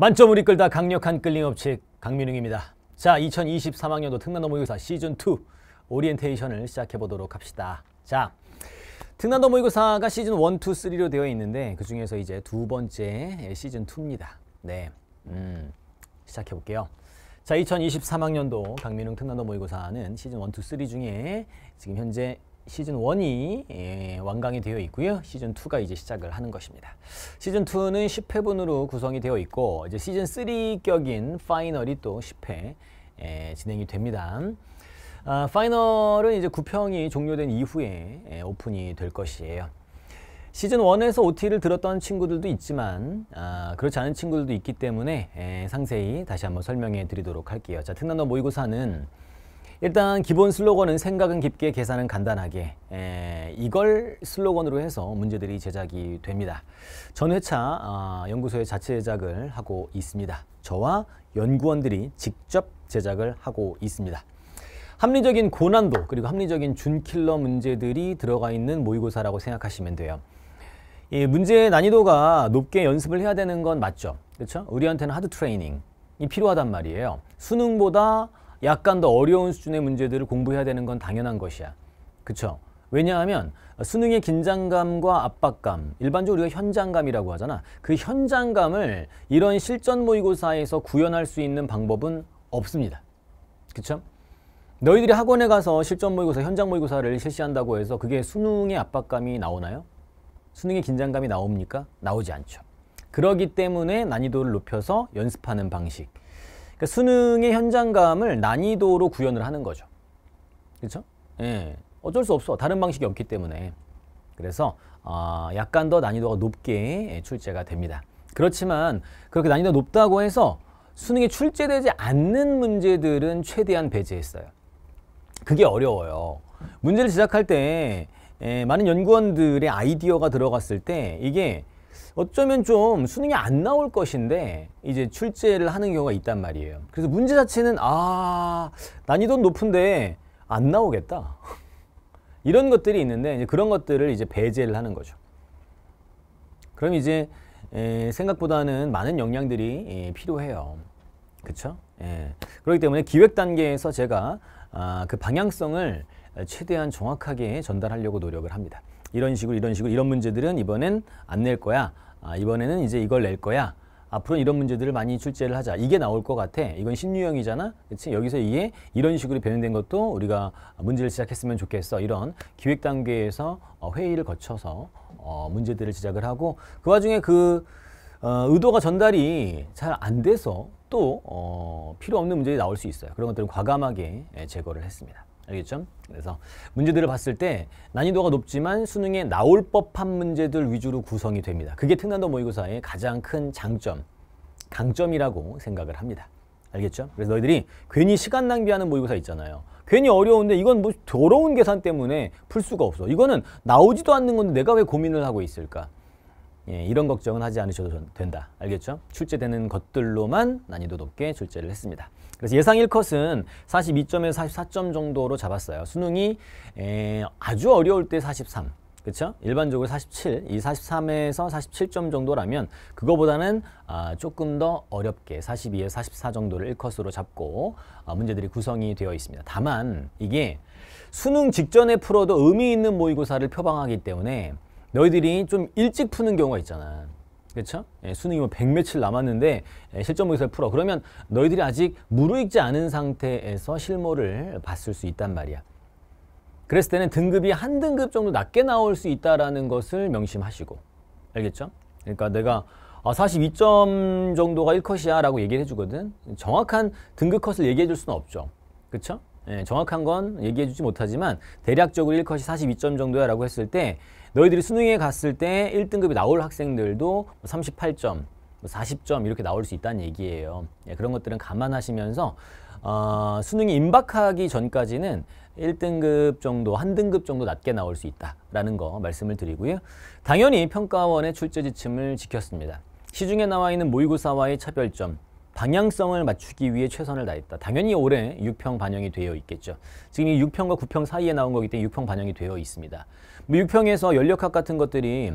만점을 이끌다 강력한 끌림 업체 강민웅입니다. 자, 2023학년도 특난도 모의고사 시즌 2 오리엔테이션을 시작해 보도록 합시다. 자, 특난도 모의고사가 시즌 1, 2, 3로 되어 있는데 그 중에서 이제 두 번째 시즌 2입니다. 네, 음, 시작해 볼게요. 자, 2023학년도 강민웅 특난도 모의고사는 시즌 1, 2, 3 중에 지금 현재 시즌 1이 예, 완강이 되어 있고요. 시즌 2가 이제 시작을 하는 것입니다. 시즌 2는 10회분으로 구성이 되어 있고 이제 시즌 3격인 파이널이 또 10회 예, 진행이 됩니다. 아, 파이널은 이제 9평이 종료된 이후에 예, 오픈이 될 것이에요. 시즌 1에서 OT를 들었던 친구들도 있지만 아, 그렇지 않은 친구들도 있기 때문에 예, 상세히 다시 한번 설명해 드리도록 할게요. 자, 특난도 모의고사는 일단 기본 슬로건은 생각은 깊게 계산은 간단하게 에, 이걸 슬로건으로 해서 문제들이 제작이 됩니다. 전회차 어, 아, 연구소에 자체 제작을 하고 있습니다. 저와 연구원들이 직접 제작을 하고 있습니다. 합리적인 고난도 그리고 합리적인 준킬러 문제들이 들어가 있는 모의고사라고 생각하시면 돼요. 이 문제의 난이도가 높게 연습을 해야 되는 건 맞죠. 그렇죠? 우리한테는 하드 트레이닝이 필요하단 말이에요. 수능보다 약간 더 어려운 수준의 문제들을 공부해야 되는 건 당연한 것이야. 그쵸? 왜냐하면 수능의 긴장감과 압박감, 일반적으로 우리가 현장감이라고 하잖아. 그 현장감을 이런 실전 모의고사에서 구현할 수 있는 방법은 없습니다. 그쵸? 너희들이 학원에 가서 실전 모의고사, 현장 모의고사를 실시한다고 해서 그게 수능의 압박감이 나오나요? 수능의 긴장감이 나옵니까? 나오지 않죠. 그러기 때문에 난이도를 높여서 연습하는 방식, 그러니까 수능의 현장감을 난이도로 구현을 하는 거죠. 그렇죠? 예. 어쩔 수 없어. 다른 방식이 없기 때문에. 그래서 어, 약간 더 난이도가 높게 출제가 됩니다. 그렇지만 그렇게 난이도가 높다고 해서 수능에 출제되지 않는 문제들은 최대한 배제했어요. 그게 어려워요. 문제를 제작할 때 에, 예, 많은 연구원들의 아이디어가 들어갔을 때 이게 어쩌면 좀 수능이 안 나올 것인데 이제 출제를 하는 경우가 있단 말이에요. 그래서 문제 자체는 아 난이도는 높은데 안 나오겠다. 이런 것들이 있는데 이제 그런 것들을 이제 배제를 하는 거죠. 그럼 이제 에, 생각보다는 많은 역량들이 에, 예, 필요해요. 그렇죠? 예. 그렇기 때문에 기획 단계에서 제가 아, 그 방향성을 최대한 정확하게 전달하려고 노력을 합니다. 이런 식으로 이런 식으로 이런 문제들은 이번엔 안 낼 거야. 아, 이번에는 이제 이걸 낼 거야. 앞으로 이런 문제들을 많이 출제를 하자. 이게 나올 것 같아. 이건 신유형이잖아. 그치? 여기서 이게 이런 식으로 변형된 것도 우리가 문제를 시작했으면 좋겠어. 이런 기획 단계에서 어, 회의를 거쳐서 어, 문제들을 시작을 하고 그 와중에 그 어, 의도가 전달이 잘 안 돼서 또 어, 필요 없는 문제들이 나올 수 있어요. 그런 것들은 과감하게 예, 제거를 했습니다. 알겠죠? 그래서 문제들을 봤을 때 난이도가 높지만 수능에 나올 법한 문제들 위주로 구성이 됩니다. 그게 특난도 모의고사의 가장 큰 장점, 강점이라고 생각을 합니다. 알겠죠? 그래서 너희들이 괜히 시간 낭비하는 모의고사 있잖아요. 괜히 어려운데 이건 뭐 더러운 계산 때문에 풀 수가 없어. 이거는 나오지도 않는 건데 내가 왜 고민을 하고 있을까? 예, 이런 걱정은 하지 않으셔도 된다. 알겠죠? 출제되는 것들로만 난이도 높게 출제를 했습니다. 그래서 예상 1컷은 42점에서 44점 정도로 잡았어요. 수능이 에, 예, 아주 어려울 때 43, 그렇죠? 일반적으로 47, 이 43에서 47점 정도라면 그거보다는 아, 조금 더 어렵게 42에서 44 정도를 1컷으로 잡고 아, 문제들이 구성이 되어 있습니다. 다만 이게 수능 직전에 풀어도 의미 있는 모의고사를 표방하기 때문에 너희들이 좀 일찍 푸는 경우가 있잖아. 그렇죠? 예, 수능이 뭐 100며칠 남았는데 예, 실전 모의사를 풀어. 그러면 너희들이 아직 무르익지 않은 상태에서 실무를 봤을 수 있단 말이야. 그랬을 때는 등급이 한 등급 정도 낮게 나올 수 있다라는 것을 명심하시고. 알겠죠? 그러니까 내가 아, 42점 정도가 1컷이야 라고 얘기를 해주거든. 정확한 등급 컷을 얘기해 줄 수는 없죠. 그쵸 예, 정확한 건 얘기해 주지 못하지만 대략적으로 1컷이 42점 정도야 라고 했을 때 너희들이 수능에 갔을 때 1등급이 나올 학생들도 38점, 뭐 40점 뭐 이렇게 나올 수 있다는 얘기예요. 예, 그런 것들은 감안하시면서 어, 수능이 임박하기 전까지는 1등급 정도, 한 등급 정도 낮게 나올 수 있다라는 거 말씀을 드리고요. 당연히 평가원의 출제 지침을 지켰습니다. 시중에 나와 있는 모의고사와의 차별점, 방향성을 맞추기 위해 최선을 다했다. 당연히 올해 6평 반영이 되어 있겠죠. 지금 이 6평과 9평 사이에 나온 거기 때문에 6평 반영이 되어 있습니다. 6평에서 뭐 연력학 같은 것들이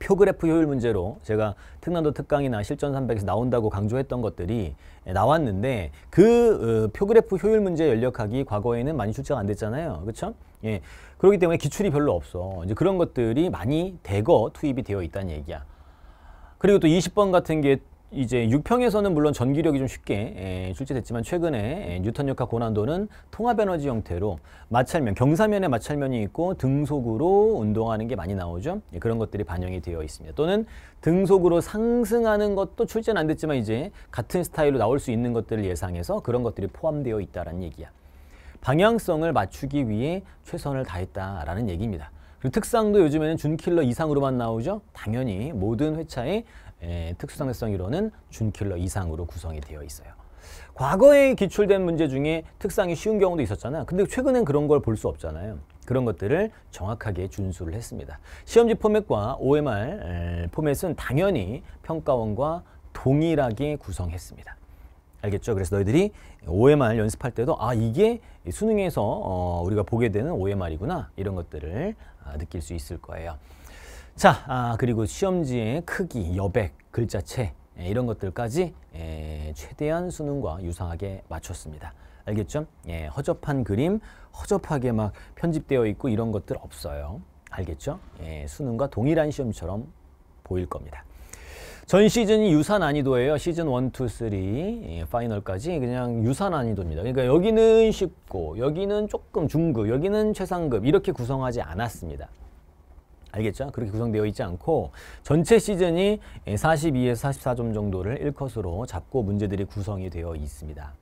표그래프 효율 문제로 제가 특난도 특강이나 실전 300에서 나온다고 강조했던 것들이 나왔는데 그 어, 표그래프 효율 문제 연력학이 과거에는 많이 출제가 안 됐잖아요. 그렇죠? 예. 그렇기 때문에 기출이 별로 없어. 이제 그런 것들이 많이 대거 투입이 되어 있다는 얘기야. 그리고 또 20번 같은 게 이제 6평에서는 물론 전기력이 좀 쉽게 예, 출제됐지만 최근에 예, 뉴턴역학 고난도는 통합에너지 형태로 마찰면, 경사면에 마찰면이 있고 등속으로 운동하는 게 많이 나오죠. 예, 그런 것들이 반영이 되어 있습니다. 또는 등속으로 상승하는 것도 출제는 안 됐지만 이제 같은 스타일로 나올 수 있는 것들을 예상해서 그런 것들이 포함되어 있다는 얘기야. 방향성을 맞추기 위해 최선을 다했다라는 얘기입니다. 그리고 특상도 요즘에는 준킬러 이상으로만 나오죠. 당연히 모든 회차에 예, 특수상대성이론은 준킬러 이상으로 구성이 되어 있어요. 과거에 기출된 문제 중에 특상이 쉬운 경우도 있었잖아. 근데 최근엔 그런 걸 볼 수 없잖아요. 그런 것들을 정확하게 준수를 했습니다. 시험지 포맷과 OMR 포맷은 당연히 평가원과 동일하게 구성했습니다. 알겠죠? 그래서 너희들이 OMR 연습할 때도 아 이게 수능에서 어, 우리가 보게 되는 OMR이구나 이런 것들을 아, 느낄 수 있을 거예요. 자, 아, 그리고 시험지의 크기, 여백, 글자체 에, 예, 이런 것들까지 에, 예, 최대한 수능과 유사하게 맞췄습니다. 알겠죠? 예, 허접한 그림, 허접하게 막 편집되어 있고 이런 것들 없어요. 알겠죠? 예, 수능과 동일한 시험처럼 보일 겁니다. 전 시즌이 유사 난이도예요. 시즌 1, 2, 3 예, 파이널까지 그냥 유사 난이도입니다. 그러니까 여기는 쉽고 여기는 조금 중급, 여기는 최상급 이렇게 구성하지 않았습니다. 알겠죠? 그렇게 구성되어 있지 않고 전체 시즌이 42에서 44점 정도를 1컷으로 잡고 문제들이 구성이 되어 있습니다.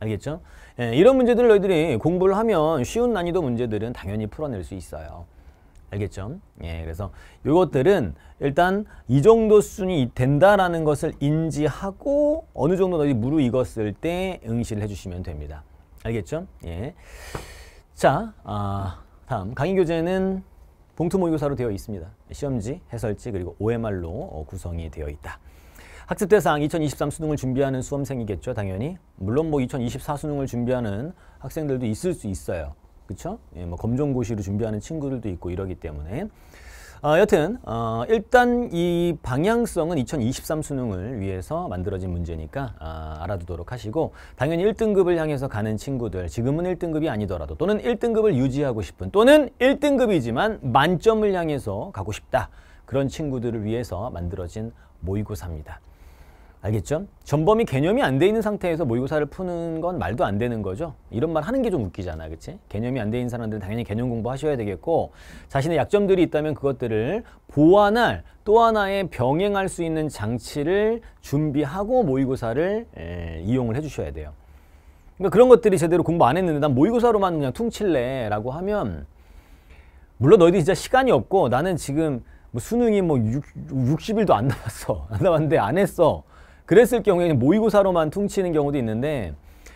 알겠죠? 예, 이런 문제들 너희들이 공부를 하면 쉬운 난이도 문제들은 당연히 풀어낼 수 있어요. 알겠죠? 예, 그래서 이것들은 일단 이 정도 수준이 된다라는 것을 인지하고 어느 정도 너희 무르익었을 때 응시를 해주시면 됩니다. 알겠죠? 예. 자, 아, 다음 강의 교재는 봉투 모의고사로 되어 있습니다. 시험지, 해설지, 그리고 OMR로 어, 구성이 되어 있다. 학습 대상 2023 수능을 준비하는 수험생이겠죠, 당연히. 물론 뭐 2024 수능을 준비하는 학생들도 있을 수 있어요. 그렇죠? 예, 뭐 검정고시로 준비하는 친구들도 있고 이러기 때문에 어, 여튼 어, 일단 이 방향성은 2023 수능을 위해서 만들어진 문제니까 어, 알아두도록 하시고 당연히 1등급을 향해서 가는 친구들 지금은 1등급이 아니더라도 또는 1등급을 유지하고 싶은 또는 1등급이지만 만점을 향해서 가고 싶다 그런 친구들을 위해서 만들어진 모의고사입니다. 알겠죠? 전범이 개념이 안 돼 있는 상태에서 모의고사를 푸는 건 말도 안 되는 거죠. 이런 말 하는 게 좀 웃기잖아, 그치? 개념이 안 돼 있는 사람들은 당연히 개념 공부하셔야 되겠고 자신의 약점들이 있다면 그것들을 보완할 또 하나의 병행할 수 있는 장치를 준비하고 모의고사를 에, 이용을 해주셔야 돼요. 그러니까 그런 것들이 제대로 공부 안 했는데 난 모의고사로만 그냥 퉁칠래 라고 하면 물론 너희들이 진짜 시간이 없고 나는 지금 뭐 수능이 뭐 6, 60일도 안 남았어. 안 남았는데 안 했어. 그랬을 경우에 모의고사로만 퉁치는 경우도 있는데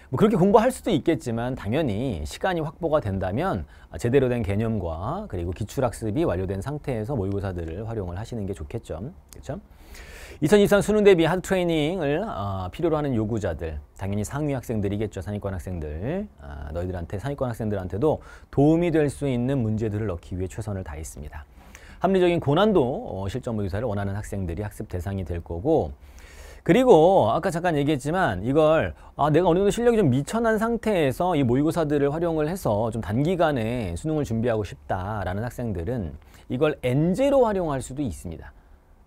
뭐 그렇게 공부할 수도 있겠지만 당연히 시간이 확보가 된다면 아, 제대로 된 개념과 그리고 기출학습이 완료된 상태에서 모의고사들을 활용을 하시는 게 좋겠죠. 그렇죠? 2023 수능 대비 하드 트레이닝을 어, 필요로 하는 요구자들 당연히 상위 학생들이겠죠. 상위권 학생들 아, 너희들한테 상위권 학생들한테도 도움이 될 수 있는 문제들을 넣기 위해 최선을 다했습니다. 합리적인 고난도 어, 실전 모의고사를 원하는 학생들이 학습 대상이 될 거고 그리고 아까 잠깐 얘기했지만 이걸 아 내가 어느 정도 실력이 좀 미천한 상태에서 이 모의고사들을 활용을 해서 좀 단기간에 수능을 준비하고 싶다라는 학생들은 이걸 n 제로 활용할 수도 있습니다.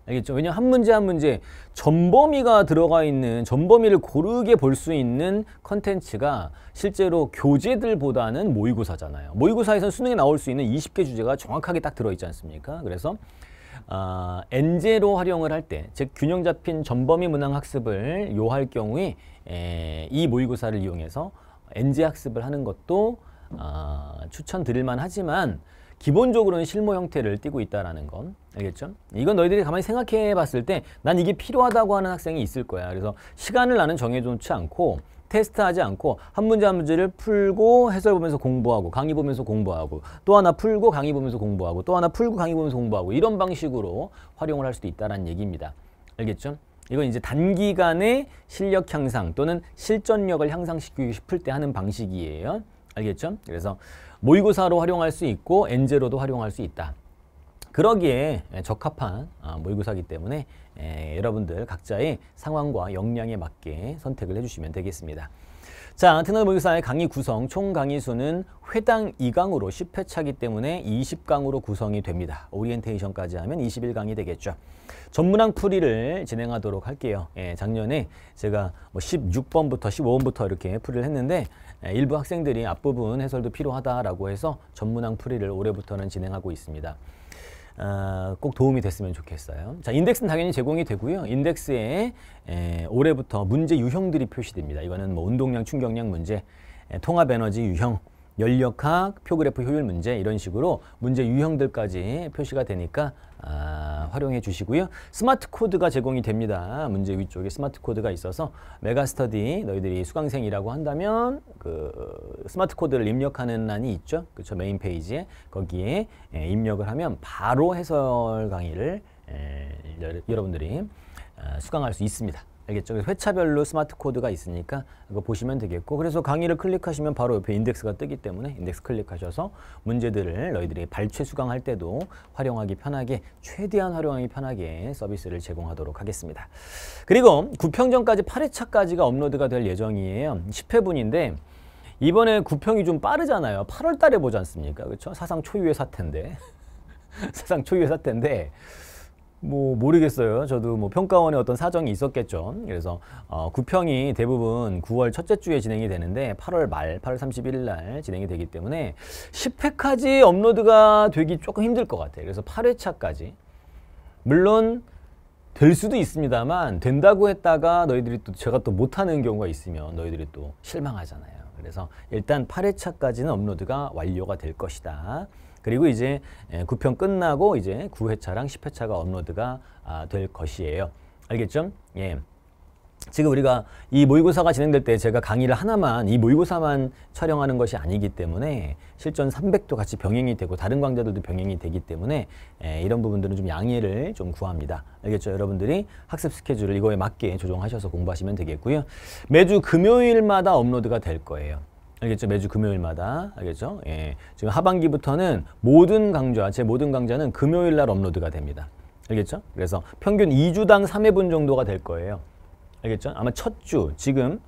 알겠죠? 왜냐면 한 문제 한 문제 전범위가 들어가 있는 전범위를 고르게 볼 수 있는 컨텐츠가 실제로 교재들보다는 모의고사잖아요. 모의고사에서는 수능에 나올 수 있는 20개 주제가 정확하게 딱 들어있지 않습니까? 그래서 어, 엔제로 활용을 할 때, 즉 균형 잡힌 전범위 문항 학습을 요할 경우에 에, 이 모의고사를 이용해서 엔제 학습을 하는 것도 어, 아, 추천드릴 만하지만 기본적으로는 실무 형태를 띠고 있다라는 건 알겠죠? 이건 너희들이 가만히 생각해 봤을 때 난 이게 필요하다고 하는 학생이 있을 거야. 그래서 시간을 나는 정해놓지 않고 테스트하지 않고 한 문제 한 문제를 풀고 해설 보면서 공부하고 강의 보면서 공부하고 또 하나 풀고 강의 보면서 공부하고 또 하나 풀고 강의 보면서 공부하고 이런 방식으로 활용을 할 수도 있다는 얘기입니다. 알겠죠? 이건 이제 단기간의 실력 향상 또는 실전력을 향상시키고 싶을 때 하는 방식이에요. 알겠죠? 그래서 모의고사로 활용할 수 있고 엔제로도 활용할 수 있다. 그러기에 적합한 모의고사기 아, 때문에 여러분들 각자의 상황과 역량에 맞게 선택을 해주시면 되겠습니다. 자, 테너 모의고사의 강의 구성, 총 강의 수는 회당 2강으로 10회 차기 때문에 20강으로 구성이 됩니다. 오리엔테이션까지 하면 21강이 되겠죠. 전문항 풀이를 진행하도록 할게요. 예, 작년에 제가 뭐 16번부터 15번부터 이렇게 풀이를 했는데 예, 일부 학생들이 앞부분 해설도 필요하다라고 해서 전문항 풀이를 올해부터는 진행하고 있습니다. 어, 꼭 도움이 됐으면 좋겠어요. 자, 인덱스는 당연히 제공이 되고요. 인덱스에 에, 올해부터 문제 유형들이 표시됩니다. 이거는 뭐 운동량, 충격량 문제, 에, 통합에너지 유형, 연력학, 표그래프 효율 문제 이런 식으로 문제 유형들까지 표시가 되니까 아, 활용해 주시고요. 스마트 코드가 제공이 됩니다. 문제 위쪽에 스마트 코드가 있어서 메가스터디 너희들이 수강생이라고 한다면 그 스마트 코드를 입력하는 란이 있죠. 그렇죠. 메인 페이지에 거기에 예, 입력을 하면 바로 해설 강의를 예, 여러분들이 아, 수강할 수 있습니다. 알겠죠? 회차별로 스마트 코드가 있으니까 그거 보시면 되겠고 그래서 강의를 클릭하시면 바로 옆에 인덱스가 뜨기 때문에 인덱스 클릭하셔서 문제들을 너희들이 발췌 수강할 때도 활용하기 편하게 최대한 활용하기 편하게 서비스를 제공하도록 하겠습니다. 그리고 9평전까지 8회차까지가 업로드가 될 예정이에요. 10회분인데 이번에 9평이 좀 빠르잖아요. 8월 달에 보지 않습니까? 그렇죠? 사상 초유의 사태인데 사상 초유의 사태인데 뭐 모르겠어요. 저도 뭐 평가원의 어떤 사정이 있었겠죠. 그래서 어, 구평이 대부분 9월 첫째 주에 진행이 되는데 8월 말, 8월 31일 날 진행이 되기 때문에 10회까지 업로드가 되기 조금 힘들 것 같아요. 그래서 8회차까지 물론 될 수도 있습니다만 된다고 했다가 너희들이 또 제가 또 못하는 경우가 있으면 너희들이 또 실망하잖아요. 그래서 일단 8회차까지는 업로드가 완료가 될 것이다. 그리고 이제 9편 예, 끝나고 이제 9회차랑 10회차가 업로드가 아, 될 것이에요. 알겠죠? 예. 지금 우리가 이 모의고사가 진행될 때 제가 강의를 하나만 이 모의고사만 촬영하는 것이 아니기 때문에 실전 300도 같이 병행이 되고 다른 강좌들도 병행이 되기 때문에 에, 예, 이런 부분들은 좀 양해를 좀 구합니다. 알겠죠? 여러분들이 학습 스케줄을 이거에 맞게 조정하셔서 공부하시면 되겠고요. 매주 금요일마다 업로드가 될 거예요. 알겠죠? 매주 금요일마다. 알겠죠? 예. 지금 하반기부터는 모든 강좌, 제 모든 강좌는 금요일 날 업로드가 됩니다. 알겠죠? 그래서 평균 2주당 3회분 정도가 될 거예요. 알겠죠? 아마 첫 주, 지금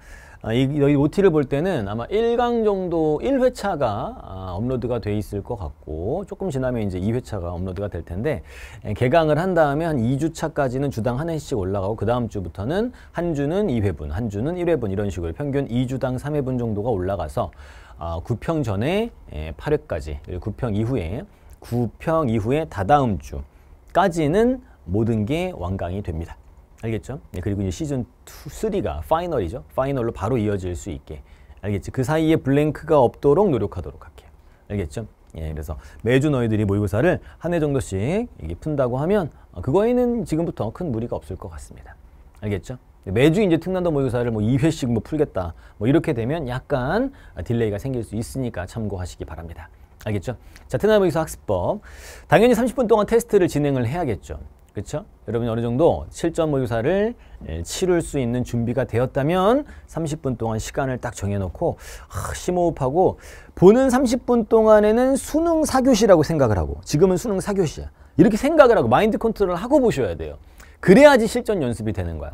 아, 이, 이 OT를 볼 때는 아마 1강 정도 1회차가 아, 업로드가 돼 있을 것 같고 조금 지나면 이제 2회차가 업로드가 될 텐데 예, 개강을 한 다음에 한 2주차까지는 주당 한 회씩 올라가고 그 다음 주부터는 한 주는 2회분, 한 주는 1회분 이런 식으로 평균 2주당 3회분 정도가 올라가서 아, 9평 전에 에, 예, 8회까지 9평 이후에 9평 이후에 다다음 주까지는 모든 게 완강이 됩니다. 알겠죠? 네, 그리고 이제 시즌 2, 3가 파이널이죠. 파이널로 바로 이어질 수 있게. 알겠죠? 그 사이에 블랭크가 없도록 노력하도록 할게요. 알겠죠? 예, 그래서 매주 너희들이 모의고사를 한 해 정도씩 이게 푼다고 하면 어, 그거에는 지금부터 큰 무리가 없을 것 같습니다. 알겠죠? 네, 매주 이제 특난도 모의고사를 뭐 2회씩 뭐 풀겠다 뭐 이렇게 되면 약간 딜레이가 생길 수 있으니까 참고하시기 바랍니다. 알겠죠? 자, 특난도 모의고사 학습법 당연히 30분 동안 테스트를 진행을 해야겠죠. 그렇죠? 여러분이 어느 정도 실전 모의고사를 예, 치를 수 있는 준비가 되었다면 30분 동안 시간을 딱 정해놓고 아, 심호흡하고 보는 30분 동안에는 수능 사교시라고 생각을 하고 지금은 수능 사교시야 이렇게 생각을 하고 마인드 컨트롤을 하고 보셔야 돼요. 그래야지 실전 연습이 되는 거야.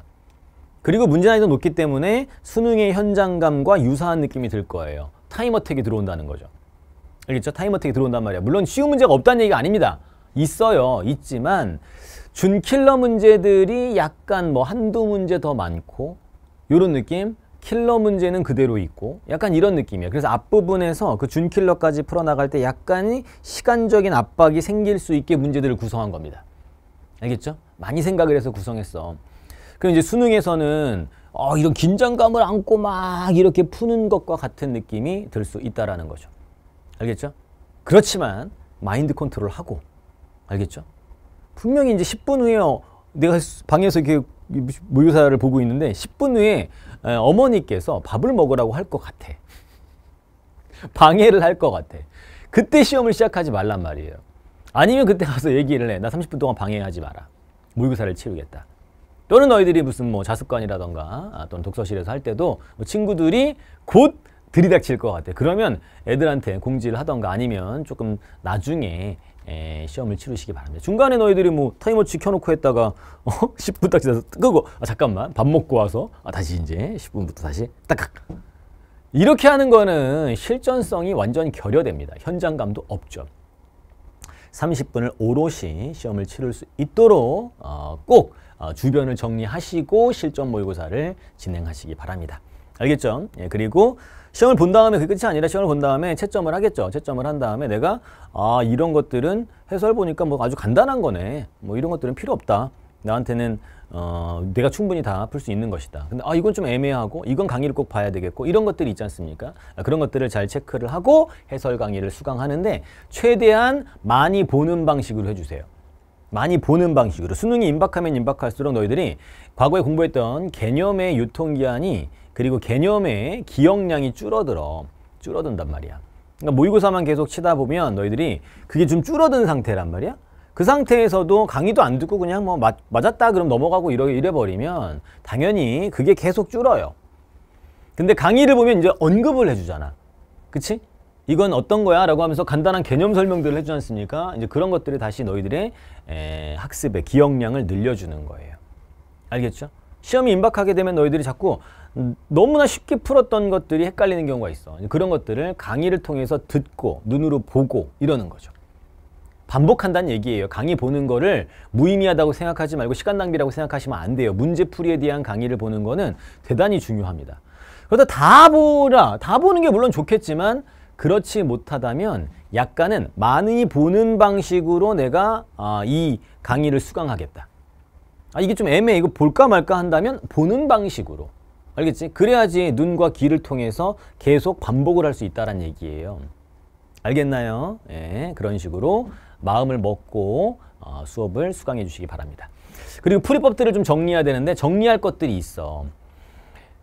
그리고 문제 난이도 높기 때문에 수능의 현장감과 유사한 느낌이 들 거예요. 타임어택이 들어온다는 거죠. 알겠죠? 타임어택이 들어온단 말이야. 물론 쉬운 문제가 없다는 얘기가 아닙니다. 있어요. 있지만 준킬러 문제들이 약간 뭐 한두 문제 더 많고 이런 느낌 킬러 문제는 그대로 있고 약간 이런 느낌이에요. 그래서 앞부분에서 그 준킬러까지 풀어나갈 때 약간이 시간적인 압박이 생길 수 있게 문제들을 구성한 겁니다. 알겠죠? 많이 생각을 해서 구성했어. 그럼 이제 수능에서는 어, 이런 긴장감을 안고 막 이렇게 푸는 것과 같은 느낌이 들 수 있다라는 거죠. 알겠죠? 그렇지만 마인드 컨트롤하고 알겠죠? 분명히 이제 10분 후에 어, 내가 방에서 이렇게 모의사를 보고 있는데 10분 후에 어머니께서 밥을 먹으라고 할 것 같아. 방해를 할 것 같아. 그때 시험을 시작하지 말란 말이에요. 아니면 그때 가서 얘기를 해. 나 30분 동안 방해하지 마라. 모의고사를 치르겠다. 또는 너희들이 무슨 뭐 자습관이라던가 아, 또는 독서실에서 할 때도 뭐 친구들이 곧 들이닥칠 것 같아. 그러면 애들한테 공지를 하던가 아니면 조금 나중에 에, 예, 시험을 치르시기 바랍니다. 중간에 너희들이 뭐 타이머치 켜놓고 했다가 어? 10분 딱 지나서 끄고 아, 잠깐만 밥 먹고 와서 아, 다시 이제 10분부터 다시 딱딱 이렇게 하는 거는 실전성이 완전 결여됩니다. 현장감도 없죠. 30분을 오롯이 시험을 치를 수 있도록 어, 꼭 어, 주변을 정리하시고 실전 모의고사를 진행하시기 바랍니다. 알겠죠? 예, 그리고 시험을 본 다음에 그게 끝이 아니라 시험을 본 다음에 채점을 하겠죠. 채점을 한 다음에 내가 아 이런 것들은 해설 보니까 뭐 아주 간단한 거네. 뭐 이런 것들은 필요 없다. 나한테는 어, 내가 충분히 다 풀 수 있는 것이다. 근데 아 이건 좀 애매하고 이건 강의를 꼭 봐야 되겠고 이런 것들이 있지 않습니까? 아, 그런 것들을 잘 체크를 하고 해설 강의를 수강하는데 최대한 많이 보는 방식으로 해주세요. 많이 보는 방식으로 수능이 임박하면 임박할수록 너희들이 과거에 공부했던 개념의 유통기한이 그리고 개념의 기억량이 줄어들어. 줄어든단 말이야. 그러니까 모의고사만 계속 치다 보면 너희들이 그게 좀 줄어든 상태란 말이야. 그 상태에서도 강의도 안 듣고 그냥 뭐 맞, 맞았다 그럼 넘어가고 이러, 이래버리면 당연히 그게 계속 줄어요. 근데 강의를 보면 이제 언급을 해주잖아. 그치? 이건 어떤 거야? 라고 하면서 간단한 개념 설명들을 해주지 않습니까? 이제 그런 것들을 다시 너희들의 에, 학습의 기억량을 늘려주는 거예요. 알겠죠? 시험이 임박하게 되면 너희들이 자꾸 너무나 쉽게 풀었던 것들이 헷갈리는 경우가 있어. 그런 것들을 강의를 통해서 듣고 눈으로 보고 이러는 거죠. 반복한다는 얘기예요. 강의 보는 거를 무의미하다고 생각하지 말고 시간 낭비라고 생각하시면 안 돼요. 문제풀이에 대한 강의를 보는 거는 대단히 중요합니다. 그러다 다 보라. 다 보는 게 물론 좋겠지만 그렇지 못하다면 약간은 많이 보는 방식으로 내가 아, 이 강의를 수강하겠다. 아, 이게 좀 애매해. 이거 볼까 말까 한다면 보는 방식으로. 알겠지? 그래야지 눈과 귀를 통해서 계속 반복을 할 수 있다는 얘기예요. 알겠나요? 예, 그런 식으로 마음을 먹고 어, 수업을 수강해 주시기 바랍니다. 그리고 풀이법들을 좀 정리해야 되는데 정리할 것들이 있어.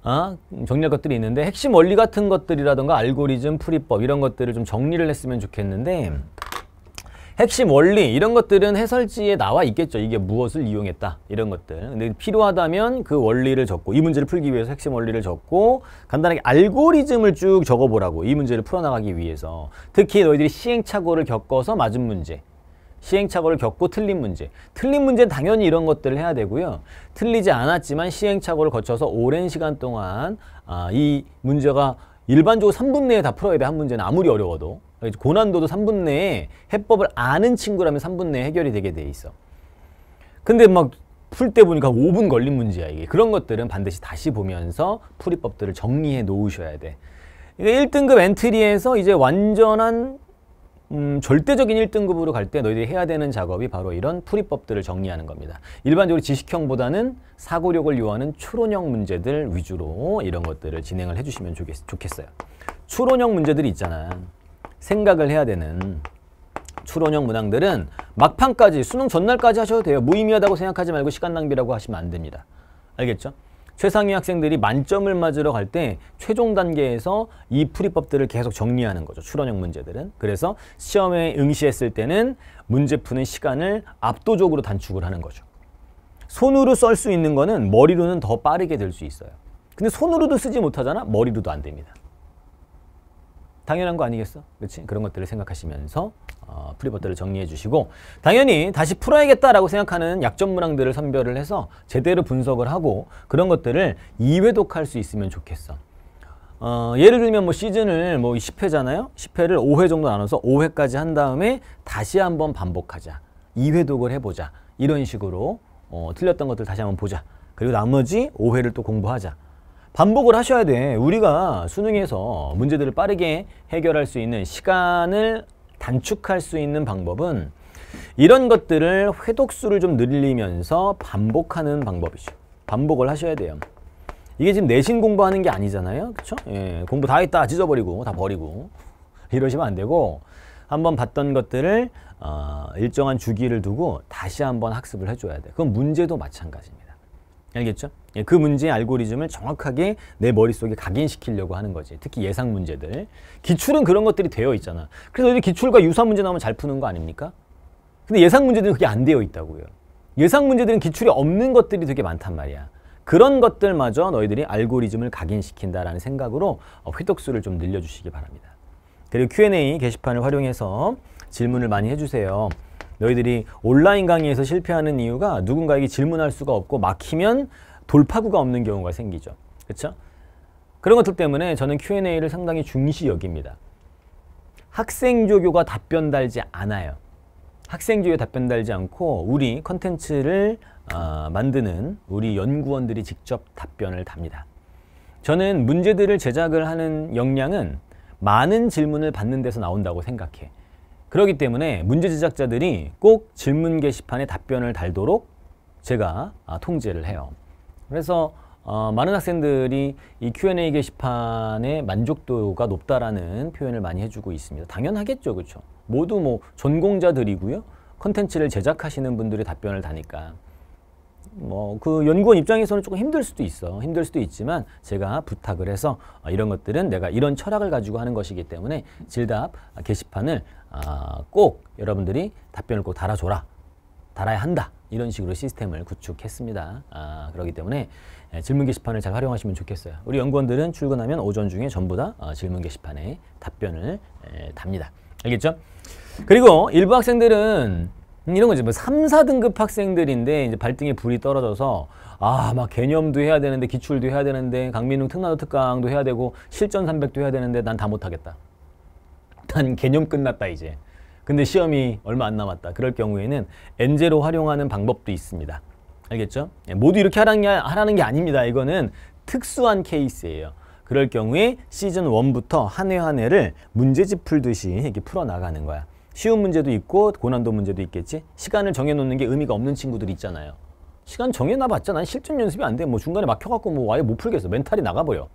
아, 정리할 것들이 있는데 핵심 원리 같은 것들이라든가 알고리즘, 풀이법 이런 것들을 좀 정리를 했으면 좋겠는데 핵심 원리 이런 것들은 해설지에 나와 있겠죠. 이게 무엇을 이용했다 이런 것들. 근데 필요하다면 그 원리를 적고 이 문제를 풀기 위해서 핵심 원리를 적고 간단하게 알고리즘을 쭉 적어보라고 이 문제를 풀어나가기 위해서 특히 너희들이 시행착오를 겪어서 맞은 문제 시행착오를 겪고 틀린 문제. 틀린 문제는 당연히 이런 것들을 해야 되고요. 틀리지 않았지만 시행착오를 거쳐서 오랜 시간 동안 아, 이 문제가 일반적으로 3분 내에 다 풀어야 돼. 한 문제는 아무리 어려워도. 그러니까 고난도도 3분 내에 해법을 아는 친구라면 3분 내에 해결이 되게 돼 있어. 근데 막 풀 때 보니까 5분 걸린 문제야 이게. 그런 것들은 반드시 다시 보면서 풀이법들을 정리해 놓으셔야 돼. 1등급 엔트리에서 이제 완전한 음, 절대적인 1등급으로 갈 때 너희들이 해야 되는 작업이 바로 이런 풀이법들을 정리하는 겁니다. 일반적으로 지식형보다는 사고력을 요하는 추론형 문제들 위주로 이런 것들을 진행을 해주시면 좋겠, 어요 추론형 문제들이 있잖아. 생각을 해야 되는 추론형 문항들은 막판까지 수능 전날까지 하셔도 돼요. 무의미하다고 생각하지 말고 시간 낭비라고 하시면 안 됩니다. 알겠죠? 최상위 학생들이 만점을 맞으러 갈 때 최종 단계에서 이 풀이법들을 계속 정리하는 거죠. 추론형 문제들은. 그래서 시험에 응시했을 때는 문제 푸는 시간을 압도적으로 단축을 하는 거죠. 손으로 썰 수 있는 거는 머리로는 더 빠르게 될 수 있어요. 근데 손으로도 쓰지 못하잖아? 머리로도 안 됩니다. 당연한 거 아니겠어? 그렇지? 그런 것들을 생각하시면서 어, 프리버터를 정리해 주시고 당연히 다시 풀어야겠다라고 생각하는 약점 문항들을 선별을 해서 제대로 분석을 하고 그런 것들을 2회독할 수 있으면 좋겠어. 어, 예를 들면 뭐 시즌을 뭐 10회잖아요. 10회를 5회 정도 나눠서 5회까지 한 다음에 다시 한번 반복하자. 2회독을 해보자. 이런 식으로 어, 틀렸던 것들 다시 한번 보자. 그리고 나머지 5회를 또 공부하자. 반복을 하셔야 돼. 우리가 수능에서 문제들을 빠르게 해결할 수 있는 시간을 단축할 수 있는 방법은 이런 것들을 회독수를 좀 늘리면서 반복하는 방법이죠. 반복을 하셔야 돼요. 이게 지금 내신 공부하는 게 아니잖아요. 그렇죠? 예, 공부 다 했다 찢어버리고 다 버리고 이러시면 안 되고 한번 봤던 것들을 어, 일정한 주기를 두고 다시 한번 학습을 해줘야 돼. 그건 문제도 마찬가지입니다. 알겠죠? 예, 그 문제의 알고리즘을 정확하게 내 머릿속에 각인시키려고 하는 거지. 특히 예상 문제들. 기출은 그런 것들이 되어 있잖아. 그래서 이제 기출과 유사 문제 나오면 잘 푸는 거 아닙니까? 근데 예상 문제들은 그게 안 되어 있다고요. 예상 문제들은 기출이 없는 것들이 되게 많단 말이야. 그런 것들마저 너희들이 알고리즘을 각인시킨다라는 생각으로 회독수를 어, 좀 늘려주시기 바랍니다. 그리고 Q&A 게시판을 활용해서 질문을 많이 해주세요. 너희들이 온라인 강의에서 실패하는 이유가 누군가에게 질문할 수가 없고 막히면 돌파구가 없는 경우가 생기죠. 그렇죠? 그런 것들 때문에 저는 Q&A를 상당히 중시 여깁니다. 학생조교가 답변 달지 않아요. 학생조에 답변 달지 않고 우리 컨텐츠를 어, 만드는 우리 연구원들이 직접 답변을 답니다. 저는 문제들을 제작을 하는 역량은 많은 질문을 받는 데서 나온다고 생각해. 그렇기 때문에 문제 제작자들이 꼭 질문 게시판에 답변을 달도록 제가 아, 통제를 해요. 그래서 어, 많은 학생들이 이 Q&A 게시판에 만족도가 높다라는 표현을 많이 해주고 있습니다. 당연하겠죠, 그렇죠? 모두 뭐 전공자들이고요. 컨텐츠를 제작하시는 분들의 답변을 다니까 뭐 그 연구원 입장에서는 조금 힘들 수도 있어. 힘들 수도 있지만 제가 부탁을 해서 어, 이런 것들은 내가 이런 철학을 가지고 하는 것이기 때문에 질답 아, 게시판을 아, 꼭 여러분들이 답변을 꼭 달아줘라. 달아야 한다. 이런 식으로 시스템을 구축했습니다. 아, 그렇기 때문에 예, 질문 게시판을 잘 활용하시면 좋겠어요. 우리 연구원들은 출근하면 오전 중에 전부 다 어, 질문 게시판에 답변을 예, 답니다. 알겠죠? 그리고 일부 학생들은 이런 거지 뭐 3, 4등급 학생들인데 이제 발등에 불이 떨어져서 아막 개념도 해야 되는데 기출도 해야 되는데 강민웅 특나도 특강도 해야 되고 실전 300도 해야 되는데 난 다 못하겠다. 난 개념 끝났다 이제. 근데 시험이 얼마 안 남았다. 그럴 경우에는 n 제로 활용하는 방법도 있습니다. 알겠죠? 예, 모두 이렇게 하라는 게, 하라는 게 아닙니다. 이거는 특수한 케이스예요. 그럴 경우에 시즌 1부터 한 해 한해를 문제집 풀듯이 이렇게 풀어나가는 거야. 쉬운 문제도 있고 고난도 문제도 있겠지. 시간을 정해놓는 게 의미가 없는 친구들 있잖아요. 시간 정해놔봤자 난 실전 연습이 안 돼. 뭐 중간에 막혀갖고 뭐 아예 못 풀겠어. 멘탈이 나가버려.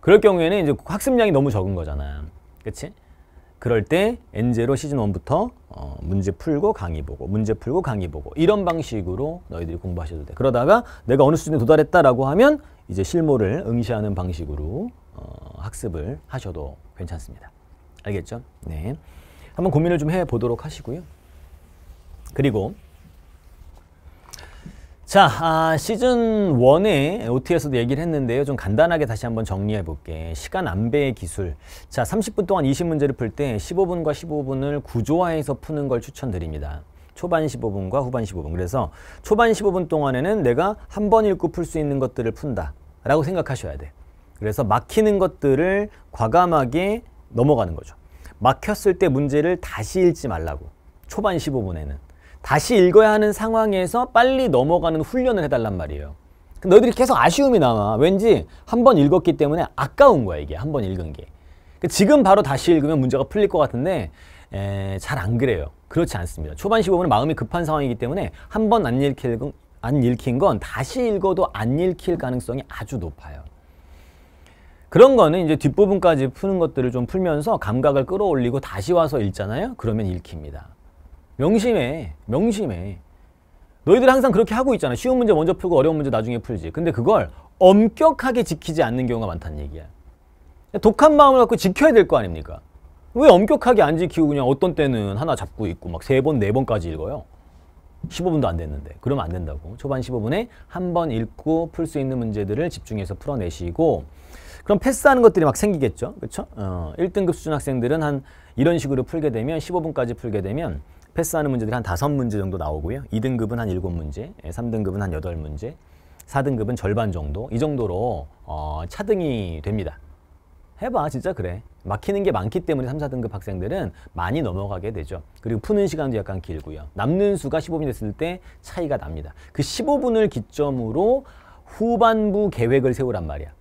그럴 경우에는 이제 학습량이 너무 적은 거잖아. 그치? 그럴 때 n 제로 시즌 1부터 어, 문제 풀고 강의 보고 문제 풀고 강의 보고 이런 방식으로 너희들이 공부하셔도 돼. 그러다가 내가 어느 수준에 도달했다라고 하면 이제 실무를 응시하는 방식으로 어, 학습을 하셔도 괜찮습니다. 알겠죠? 네. 한번 고민을 좀 해보도록 하시고요. 그리고 자, 아, 시즌 1에 OT에서도 얘기를 했는데요. 좀 간단하게 다시 한번 정리해 볼게. 시간 안배의 기술. 자, 30분 동안 20문제를 풀 때 15분과 15분을 구조화해서 푸는 걸 추천드립니다. 초반 15분과 후반 15분. 그래서 초반 15분 동안에는 내가 한 번 읽고 풀 수 있는 것들을 푼다. 라고 생각하셔야 돼. 그래서 막히는 것들을 과감하게 넘어가는 거죠. 막혔을 때 문제를 다시 읽지 말라고. 초반 15분에는. 다시 읽어야 하는 상황에서 빨리 넘어가는 훈련을 해달란 말이에요. 너희들이 계속 아쉬움이 남아. 왠지 한 번 읽었기 때문에 아까운 거야, 이게. 한 번 읽은 게. 그 지금 바로 다시 읽으면 문제가 풀릴 것 같은데, 잘 안 그래요. 그렇지 않습니다. 초반 1 5은 마음이 급한 상황이기 때문에 한번안 읽힌, 안 읽힌 건 다시 읽어도 안 읽힐 가능성이 아주 높아요. 그런 거는 이제 뒷부분까지 푸는 것들을 좀 풀면서 감각을 끌어올리고 다시 와서 읽잖아요? 그러면 읽힙니다. 명심해. 명심해. 너희들 항상 그렇게 하고 있잖아. 쉬운 문제 먼저 풀고 어려운 문제 나중에 풀지. 근데 그걸 엄격하게 지키지 않는 경우가 많다는 얘기야. 독한 마음을 갖고 지켜야 될 거 아닙니까? 왜 엄격하게 안 지키고 그냥 어떤 때는 하나 잡고 있고 막 세 번, 네 번까지 읽어요? 15분도 안 됐는데. 그러면 안 된다고. 초반 15분에 한 번 읽고 풀 수 있는 문제들을 집중해서 풀어내시고 그럼 패스하는 것들이 막 생기겠죠. 그렇죠? 어, 1등급 수준 학생들은 한 이런 식으로 풀게 되면 15분까지 풀게 되면 패스하는 문제들이 한 다섯 문제 정도 나오고요. 2등급은한 일곱 문제3등급은한 예, 여덟 문제4등급은 절반 정도. 이 정도로 어, 차등이 됩니다. 해봐 진짜 그래. 막히는 게 많기 때문에 3, 4등급 학생들은 많이 넘어가게 되죠. 그리고 푸는 시간도 약간 길고요. 남는 수가 15분이 됐을 때 차이가 납니다. 그 15분을 기점으로 후반부 계획을 세우란 말이야.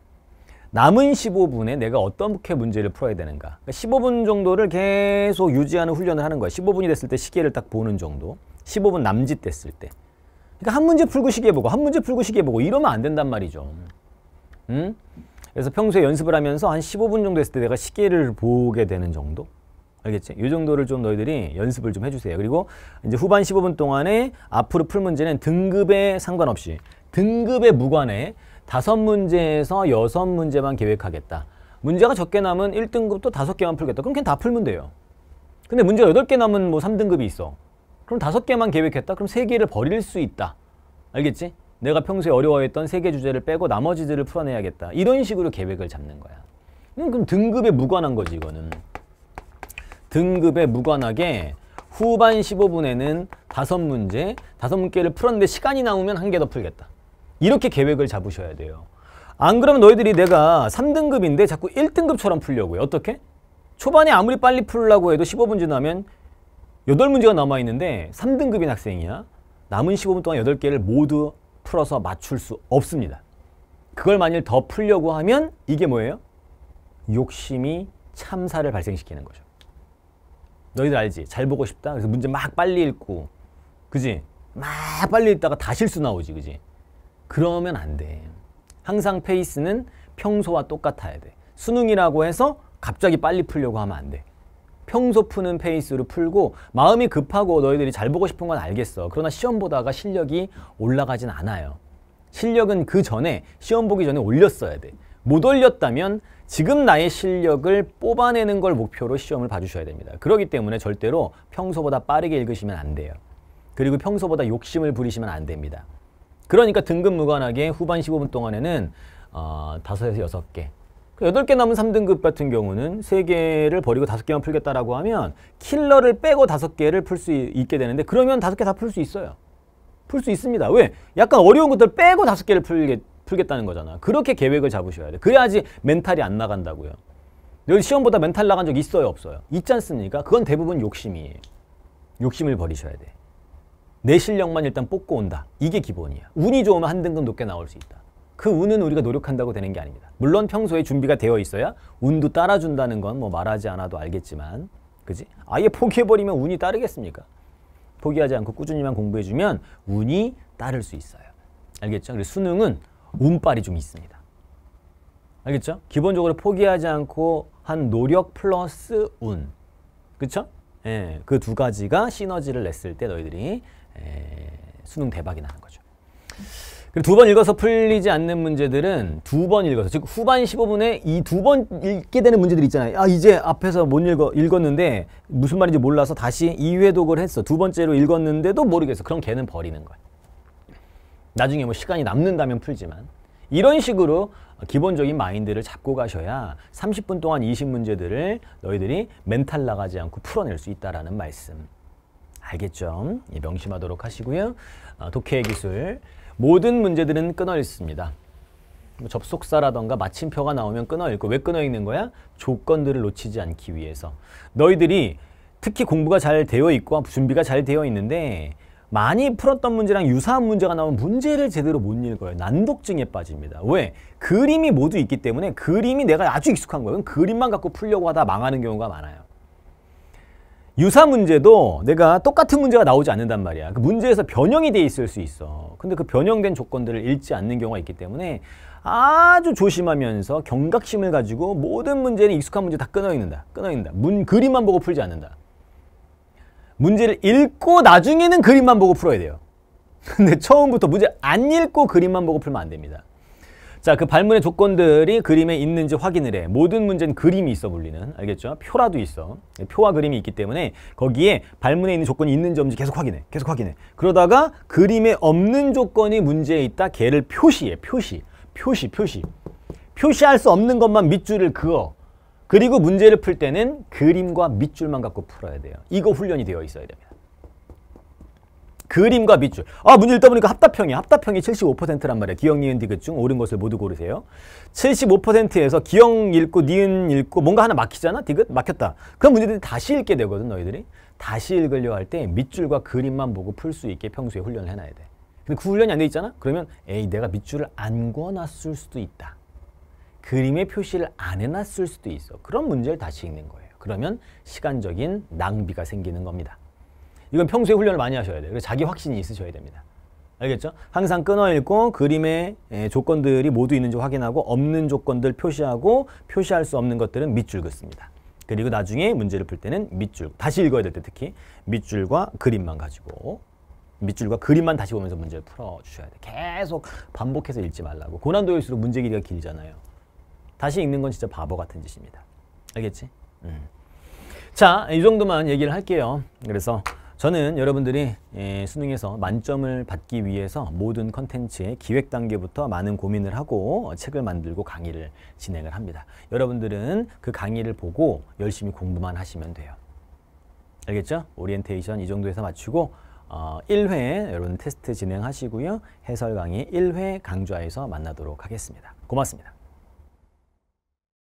남은 15분에 내가 어떻게 문제를 풀어야 되는가. 15분 그러니까 정도를 계속 유지하는 훈련을 하는 거야. 15분이 됐을 때 시계를 딱 보는 정도. 15분 남짓 됐을 때. 그러니까 한 문제 풀고 시계 보고 한 문제 풀고 시계 보고 이러면 안 된단 말이죠. 음? 그래서 평소에 연습을 하면서 한 15분 정도 했을 때 내가 시계를 보게 되는 정도? 알겠지? 이 정도를 좀 너희들이 연습을 좀 해주세요. 그리고 이제 후반 15분 동안에 앞으로 풀 문제는 등급에 상관없이 등급에 무관해 다섯 문제에서 여섯 문제만 계획하겠다. 문제가 적게 남은 1등급도 다섯 개만 풀겠다. 그럼 그냥 다 풀면 돼요. 근데 문제가 여덟 개 남은 뭐 3등급이 있어. 그럼 다섯 개만 계획했다? 그럼 세개를 버릴 수 있다. 알겠지? 내가 평소에 어려워했던 세 개 주제를 빼고 나머지들을 풀어내야겠다. 이런 식으로 계획을 잡는 거야. 음, 그럼 등급에 무관한 거지, 이거는. 등급에 무관하게 후반 15분에는 다섯 문제, 다섯 문제를 풀었는데 시간이 나오면한 개 더 풀겠다. 이렇게 계획을 잡으셔야 돼요. 안 그러면 너희들이 내가 3등급인데 자꾸 1등급처럼 풀려고요. 어떻게? 초반에 아무리 빨리 풀라고 해도 15분 지나면 8문제가 남아있는데 3등급인 학생이야. 남은 15분 동안 8개를 모두 풀어서 맞출 수 없습니다. 그걸 만일 더 풀려고 하면 이게 뭐예요? 욕심이 참사를 발생시키는 거죠. 너희들 알지? 잘 보고 싶다? 그래서 문제 막 빨리 읽고 그지? 막 빨리 읽다가 다 실수 나오지 그지? 그러면 안 돼. 항상 페이스는 평소와 똑같아야 돼. 수능이라고 해서 갑자기 빨리 풀려고 하면 안 돼. 평소 푸는 페이스로 풀고 마음이 급하고 너희들이 잘 보고 싶은 건 알겠어. 그러나 시험 보다가 실력이 올라가진 않아요. 실력은 그 전에 시험 보기 전에 올렸어야 돼. 못 올렸다면 지금 나의 실력을 뽑아내는 걸 목표로 시험을 봐주셔야 됩니다. 그러기 때문에 절대로 평소보다 빠르게 읽으시면 안 돼요. 그리고 평소보다 욕심을 부리시면 안 됩니다. 그러니까 등급 무관하게 후반 15분 동안에는 어, 5에서 6개. 8개 남은 3등급 같은 경우는 3개를 버리고 5개만 풀겠다라고 하면 킬러를 빼고 5개를 풀 수 있게 되는데 그러면 5개 다 풀 수 있어요. 풀 수 있습니다. 왜? 약간 어려운 것들 빼고 5개를 풀겠, 풀겠다는 거잖아. 그렇게 계획을 잡으셔야 돼. 그래야지 멘탈이 안 나간다고요. 여기 시험보다 멘탈 나간 적 있어요? 없어요? 있지 않습니까? 그건 대부분 욕심이에요. 욕심을 버리셔야 돼. 내 실력만 일단 뽑고 온다. 이게 기본이야. 운이 좋으면 한 등급 높게 나올 수 있다. 그 운은 우리가 노력한다고 되는 게 아닙니다. 물론 평소에 준비가 되어 있어야 운도 따라준다는 건 뭐 말하지 않아도 알겠지만 그지? 아예 포기해버리면 운이 따르겠습니까? 포기하지 않고 꾸준히만 공부해주면 운이 따를 수 있어요. 알겠죠? 그래서 수능은 운빨이 좀 있습니다. 알겠죠? 기본적으로 포기하지 않고 한 노력 플러스 운. 그쵸? 예, 그 두 가지가 시너지를 냈을 때 너희들이 수능 대박이 나는 거죠. 두 번 읽어서 풀리지 않는 문제들은 두 번 읽어서 즉 후반 15분에 이 두 번 읽게 되는 문제들 있잖아요. 아 이제 앞에서 못 읽어 읽었는데 무슨 말인지 몰라서 다시 이회독을 했어. 두 번째로 읽었는데도 모르겠어. 그럼 걔는 버리는 거야. 나중에 뭐 시간이 남는다면 풀지만 이런 식으로 기본적인 마인드를 잡고 가셔야 30분 동안 20문제들을 너희들이 멘탈 나가지 않고 풀어낼 수 있다라는 말씀 알겠죠? 예, 명심하도록 하시고요. 아, 독해 기술 모든 문제들은 끊어 읽습니다. 뭐 접속사라던가 마침표가 나오면 끊어 읽고 왜 끊어 읽는 거야? 조건들을 놓치지 않기 위해서 너희들이 특히 공부가 잘 되어 있고 아, 준비가 잘 되어 있는데 많이 풀었던 문제랑 유사한 문제가 나오면 문제를 제대로 못 읽어요. 난독증에 빠집니다. 왜? 그림이 모두 있기 때문에 그림이 내가 아주 익숙한 거예요. 그림만 갖고 풀려고 하다 망하는 경우가 많아요. 유사 문제도 내가 똑같은 문제가 나오지 않는단 말이야. 그 문제에서 변형이 돼 있을 수 있어. 근데 그 변형된 조건들을 읽지 않는 경우가 있기 때문에 아주 조심하면서 경각심을 가지고 모든 문제는 익숙한 문제 다 끊어 읽는다. 끊어 읽는다. 문 그림만 보고 풀지 않는다. 문제를 읽고 나중에는 그림만 보고 풀어야 돼요. 근데 처음부터 문제 안 읽고 그림만 보고 풀면 안 됩니다. 자, 그 발문의 조건들이 그림에 있는지 확인을 해. 모든 문제는 그림이 있어 불리는 알겠죠? 표라도 있어. 표와 그림이 있기 때문에 거기에 발문에 있는 조건이 있는지 없는지 계속 확인해. 계속 확인해. 그러다가 그림에 없는 조건이 문제에 있다. 걔를 표시해. 표시. 표시, 표시. 표시할 수 없는 것만 밑줄을 그어. 그리고 문제를 풀 때는 그림과 밑줄만 갖고 풀어야 돼요. 이거 훈련이 되어 있어야 됩니다. 그림과 밑줄. 아, 문제 읽다 보니까 합답형이, 합답형이 75%란 말이야. 기억, 니은, 디귿 중 옳은 것을 모두 고르세요. 75%에서 기억 읽고, 니은 읽고, 뭔가 하나 막히잖아? 디귿? 막혔다. 그럼 문제들이 다시 읽게 되거든, 너희들이. 다시 읽으려 할 때 밑줄과 그림만 보고 풀 수 있게 평소에 훈련을 해놔야 돼. 근데 그 훈련이 안 돼 있잖아? 그러면, 에이, 내가 밑줄을 안 그어놨을 수도 있다. 그림의 표시를 안 해놨을 수도 있어. 그런 문제를 다시 읽는 거예요. 그러면 시간적인 낭비가 생기는 겁니다. 이건 평소에 훈련을 많이 하셔야 돼요. 자기 확신이 있으셔야 됩니다. 알겠죠? 항상 끊어 읽고 그림의 예, 조건들이 모두 있는지 확인하고 없는 조건들 표시하고 표시할 수 없는 것들은 밑줄 긋습니다. 그리고 나중에 문제를 풀 때는 밑줄, 다시 읽어야 될 때 특히 밑줄과 그림만 가지고 밑줄과 그림만 다시 보면서 문제를 풀어주셔야 돼. 계속 반복해서 읽지 말라고. 고난도일수록 문제 길이가 길잖아요. 다시 읽는 건 진짜 바보 같은 짓입니다. 알겠지? 음. 자, 이 정도만 얘기를 할게요. 그래서 저는 여러분들이 예, 수능에서 만점을 받기 위해서 모든 컨텐츠의 기획 단계부터 많은 고민을 하고 책을 만들고 강의를 진행을 합니다. 여러분들은 그 강의를 보고 열심히 공부만 하시면 돼요. 알겠죠? 오리엔테이션 이 정도에서 마치고 1회 어, 여러분 테스트 진행하시고요. 해설 강의 1회 강좌에서 만나도록 하겠습니다. 고맙습니다.